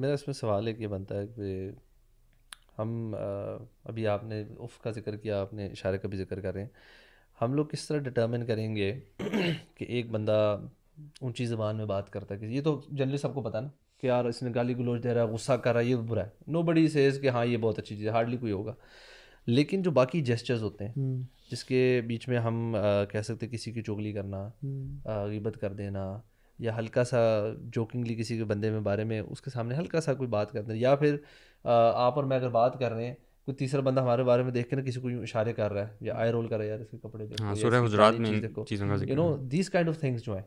मेरा इसमें सवाल एक ये बनता है कि हम अभी आपने उफ़ का जिक्र किया आपने इशारे का भी जिक्र कर रहे हैं हम लोग किस तरह डिटर्मिन करेंगे कि एक बंदा ऊंची ज़बान में बात करता है ये तो जनरली सबको पता ना कि यार इसने गाली गलोच दे रहा है गुस्सा कर रहा है ये बुरा है नो बडी सेज कि हाँ ये बहुत अच्छी चीज़ है हार्डली कोई होगा लेकिन जो बाकी जेस्चर्स होते हैं हम्म। जिसके बीच में हम आ, कह सकते किसी की चुगली करना हम्म। गिबत कर देना या हल्का सा जोकिंगली किसी के बंदे में बारे में उसके सामने हल्का सा कोई बात कर दें या फिर आप और मैं अगर बात कर रहे हैं कोई तीसरा बंदा हमारे बारे में देख के ना किसी को इशारे कर रहा है या आई रोल कर रहा है यार इसके कपड़े देखो you know these kind of things जो है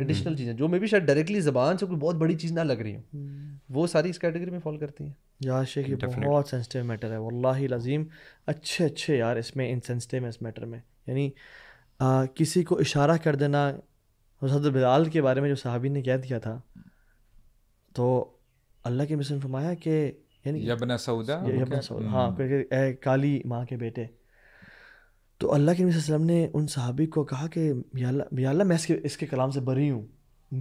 एडिशनल हम्म। चीज़ें जो मे भी शायद डायरेक्टली जबान से कोई बहुत बड़ी चीज़ ना लग रही हो हम्म। वो सारी इस कैटेगरी में फॉल करती हैं यार शेख ये बहुत सेंसिटिव मैटर है वल्लाही लजीम अच्छे अच्छे यार इसमें इन सेंसिटिव है इस मैटर में यानी किसी को इशारा कर देना हजरत बिलाल के बारे में जो साहबी ने कह दिया था तो अल्लाह के मिसन फरमाया कि यानी सऊदा हम्म। हाँ ए काली माँ के बेटे तो अल्लाह के नबी ने उन सहाबी को कहा कि मियाल मैं इसके इसके कलाम से बरी हूँ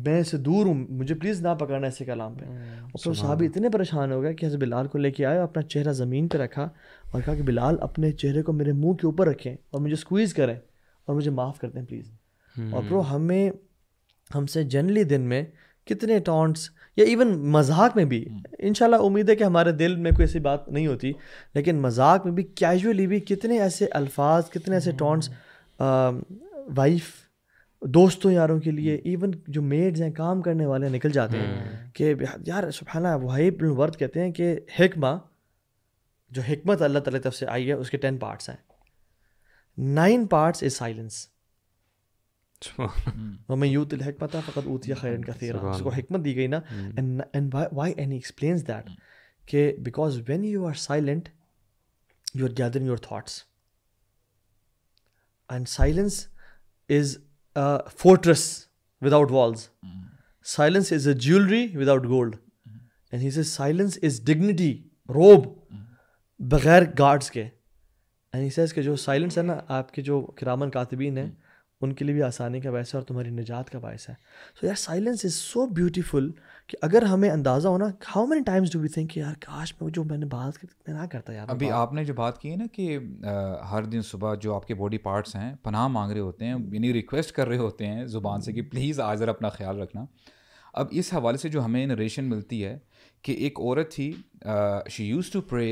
मैं इसे दूर हूँ मुझे प्लीज़ ना पकड़ना ऐसे कलाम पे हम्म, और फिर सहाबी इतने परेशान हो गए कि हज़रत बिलाल को लेके आए अपना चेहरा ज़मीन पे रखा और कहा कि बिलाल अपने चेहरे को मेरे मुंह के ऊपर रखें और मुझे स्क्वीज़ करें और मुझे माफ़ कर दें प्लीज़ हम्म। और प्रो हमें हमसे जनरली दिन में कितने टॉन्ट्स या इवन मजाक में भी इन उम्मीद है कि हमारे दिल में कोई ऐसी बात नहीं होती लेकिन मजाक में भी कैजुअली भी कितने ऐसे अल्फाज कितने ऐसे टॉन्ट्स वाइफ दोस्तों यारों के लिए इवन जो मेड्स हैं काम करने वाले निकल जाते हैं हम्म। कि यार सुबहाना वही वर्द कहते हैं कि हिकमा जो हमत अल्लाह तरफ से आई है उसके टेन पार्ट्स हैं नाइन पार्ट्स इज साइलेंस ومن يؤت الحكمة فقد أوتي خيرا كثيرا उसको हिकमत दी गई ना and and why and he that के because when you are silent you are gathering your thoughts and silence is fortress without walls silence is a jewellery without gold and is sage silence is dignity robe बगैर guards के and he जो silence है ना आपके जो किरामन कातबीन है उनके लिए भी आसानी का बायस है और तुम्हारी निजात का बायस है सो यार साइलेंस इज़ सो ब्यूटीफुल कि अगर हमें अंदाज़ा होना how many times do we think यार काश मैं जो मैंने बात की ना करता यार अभी आपने जो बात की है ना कि आ, हर दिन सुबह जो आपके बॉडी पार्ट्स हैं पनाह मांग रहे होते हैं यानी रिक्वेस्ट कर रहे होते हैं ज़ुबान से कि प्लीज़ आजर अपना ख्याल रखना अब इस हवाले से जो हमें नरेशन मिलती है कि एक औरत थी she used to pray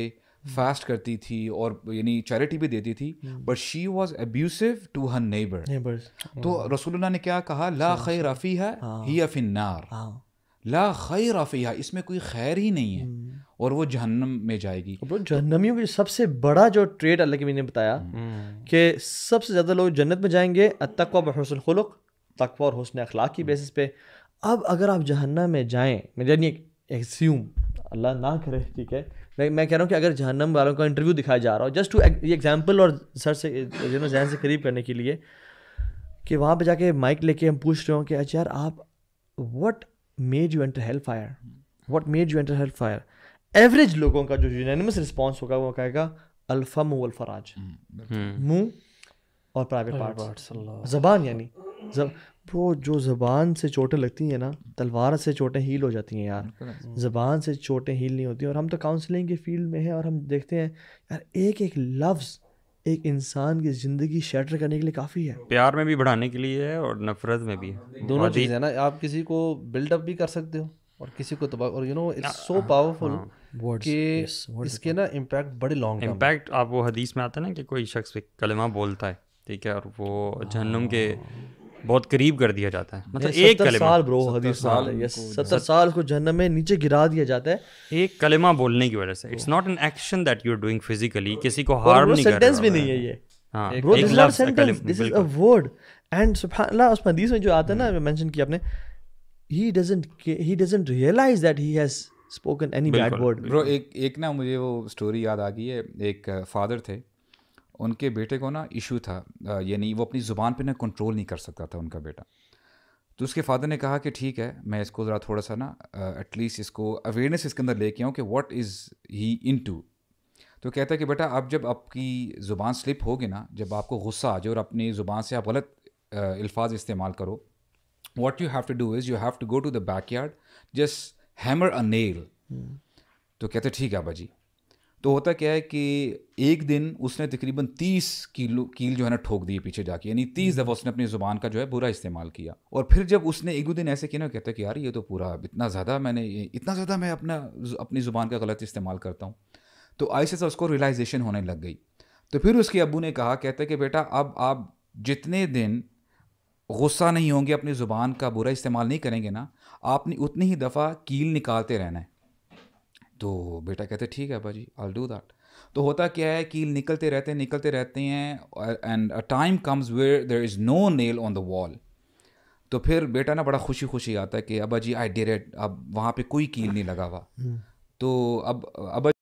fast करती थी और यानी चैरिटी भी देती थी but she was abusive to her neighbour तो हाँ। रसूलुल्लाह ने क्या कहा ला खै रफ़ी है ही अफिनार ला खै रफ़ी है इसमें कोई खैर ही नहीं है हम्म। और वो जहन्नम में जाएगी जहन्नमियों की सबसे बड़ा जो ट्रेड अल्लाह के मैंने बताया हम्म। हम्म। कि सबसे ज़्यादा लोग जन्नत में जाएंगे तकवा बहसन खुलक तकवा और हसन अखलाक की बेसिस पे अब अगर आप जहन्नम में जाएँ मैं यानी एक्स्यूम अल्लाह ना करे ठीक है मैं मैं कह रहा हूँ कि अगर जहनम वालों का इंटरव्यू दिखाया जा रहा हो जस्ट टू एग्जाम्पल और सर से जिनों जहन से करीब करने के लिए कि वहाँ पर जाके माइक लेके हम पूछ रहे हो कि अच्छा यार आप what made you enter help fire what made you enter help fire average लोगों का जो यूनानिमस रिस्पॉन्स होगा वो कहेगा अल्फा मुल फराज हम्म, हम्म। और प्राइवेट पार्ट जबान यानी वो जो ज़बान से चोटें लगती हैं ना तलवार से चोटें हील हो जाती हैं यार हम्म। ज़बान से चोटें हील नहीं होती और हम तो काउंसलिंग के फील्ड में हैं और हम देखते हैं यार एक एक लफ्ज़ एक इंसान की ज़िंदगी शेटर करने के लिए काफ़ी है प्यार में भी बढ़ाने के लिए है और नफरत में भी है दोनों चीज़ें ना आप किसी को बिल्डअप भी कर सकते हो और किसी को तबाह और you know it's so powerful कि इसके ना इम्पैक्ट बड़े लॉन्ग इम्पैक्ट आप वो हदीस में आता है ना कि कोई शख्स कलमा बोलता है ठीक है और वो जहन्नुम के हाँ। बहुत करीब कर दिया जाता है मतलब एक कलमा साल ब्रो हदीस साल सत्तर साल को जन्म में नीचे गिरा दिया जाता है एक कलमा बोलने की वजह से it's not an action that you are doing physically किसी को हार्म नहीं कर रहा भी नहीं है ये हाँ में जो आता है ना मेंशन हम्म। किया आपने he doesn't he spoken any bad word bro एक एक ना मुझे वो स्टोरी याद आ गई है एक फादर uh, थे उनके बेटे को ना इशू था यानी वो अपनी ज़ुबान पे ना कंट्रोल नहीं कर सकता था उनका बेटा तो उसके फादर ने कहा कि ठीक है मैं इसको ज़रा थोड़ा सा ना एटलीस्ट इसको अवेयरनेस इसके अंदर लेके आऊँ कि what is he into तो कहता है कि बेटा अब जब आपकी ज़ुबान स्लिप होगी ना जब आपको गुस्सा आ जाए और अपनी ज़ुबान से आप गलत अल्फाज इस्तेमाल करो what you have to do is you have to go to the back yard just hammer a nail तो कहते ठीक है अबा जी तो होता क्या है कि एक दिन उसने तकरीबन तीस किलो कील जो है ना ठोक दिए पीछे जाके यानी तीस हम्म। दफ़ा उसने अपनी ज़ुबान का जो है बुरा इस्तेमाल किया और फिर जब उसने एक दो दिन ऐसे किया ना कहता कि यार ये तो पूरा इतना ज़्यादा मैंने इतना ज़्यादा मैं अपना अपनी ज़ुबान का गलत इस्तेमाल करता हूँ तो ऐसे से उसको रियलाइजेशन होने लग गई तो फिर उसके अबू ने कहा कहते कि बेटा अब आप जितने दिन गुस्सा नहीं होंगे अपनी ज़ुबान का बुरा इस्तेमाल नहीं करेंगे ना आपने उतनी ही दफ़ा कील निकालते रहना है तो बेटा कहते ठीक है भाजी आई डू दैट तो होता क्या है कील निकलते रहते हैं निकलते रहते हैं and a time comes where there is no nail on the wall तो फिर बेटा ना बड़ा खुशी खुशी आता है कि अबा जी आई डेरेट अब वहाँ पे कोई कील नहीं लगा हुआ हम्म। तो अब अब